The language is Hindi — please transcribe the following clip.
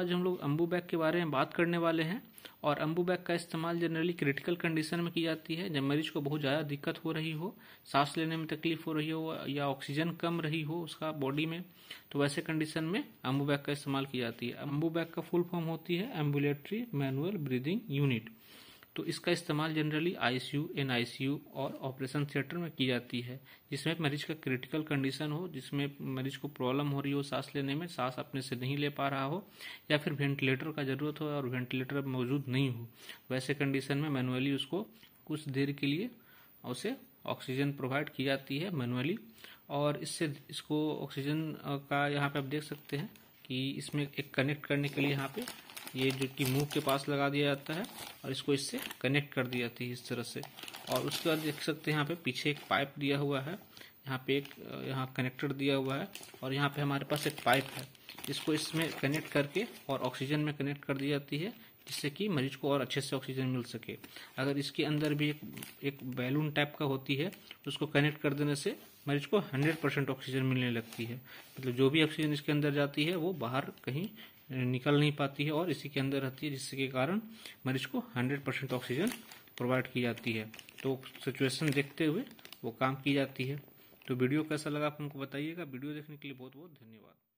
आज हम लोग अम्बू बैग के बारे में बात करने वाले हैं और अम्बू बैग का इस्तेमाल जनरली क्रिटिकल कंडीशन में की जाती है जब मरीज को बहुत ज़्यादा दिक्कत हो रही हो सांस लेने में तकलीफ हो रही हो या ऑक्सीजन कम रही हो उसका बॉडी में तो वैसे कंडीशन में अम्बू बैग का इस्तेमाल की जाती है अम्बू बैग का फुल फॉर्म होती है एम्बुलेटरी मैनुअल ब्रीदिंग यूनिट तो इसका इस्तेमाल जनरली आईसीयू एन आईसीयू और ऑपरेशन थिएटर में की जाती है जिसमें मरीज का क्रिटिकल कंडीशन हो जिसमें मरीज को प्रॉब्लम हो रही हो सांस लेने में सांस अपने से नहीं ले पा रहा हो या फिर वेंटिलेटर का ज़रूरत हो और वेंटिलेटर मौजूद नहीं हो वैसे कंडीशन में मैनुअली उसको कुछ देर के लिए उसे ऑक्सीजन प्रोवाइड की जाती है मैनुअली और इससे इसको ऑक्सीजन का यहाँ पे आप देख सकते हैं कि इसमें एक कनेक्ट करने के लिए यहाँ पे ये जो कि मुंह के पास लगा दिया जाता है और इसको इससे कनेक्ट कर दी जाती है इस तरह से और उसके बाद देख सकते हैं यहाँ पे पीछे एक पाइप दिया हुआ है यहाँ पे एक यहाँ कनेक्टर दिया हुआ है और यहाँ पे हमारे पास एक पाइप है इसको इसमें कनेक्ट करके और ऑक्सीजन में कनेक्ट कर दी जाती है जिससे कि मरीज को और अच्छे से ऑक्सीजन मिल सके अगर इसके अंदर भी एक एक बैलून टाइप का होती है तो उसको कनेक्ट कर देने से मरीज को हंड्रेड परसेंट ऑक्सीजन मिलने लगती है मतलब जो भी ऑक्सीजन इसके अंदर जाती है वो बाहर कहीं निकल नहीं पाती है और इसी के अंदर रहती है जिसके कारण मरीज को हंड्रेड परसेंट ऑक्सीजन प्रोवाइड की जाती है तो सिचुएशन देखते हुए वो काम की जाती है तो वीडियो कैसा लगा आप हमको बताइएगा वीडियो देखने के लिए बहुत बहुत धन्यवाद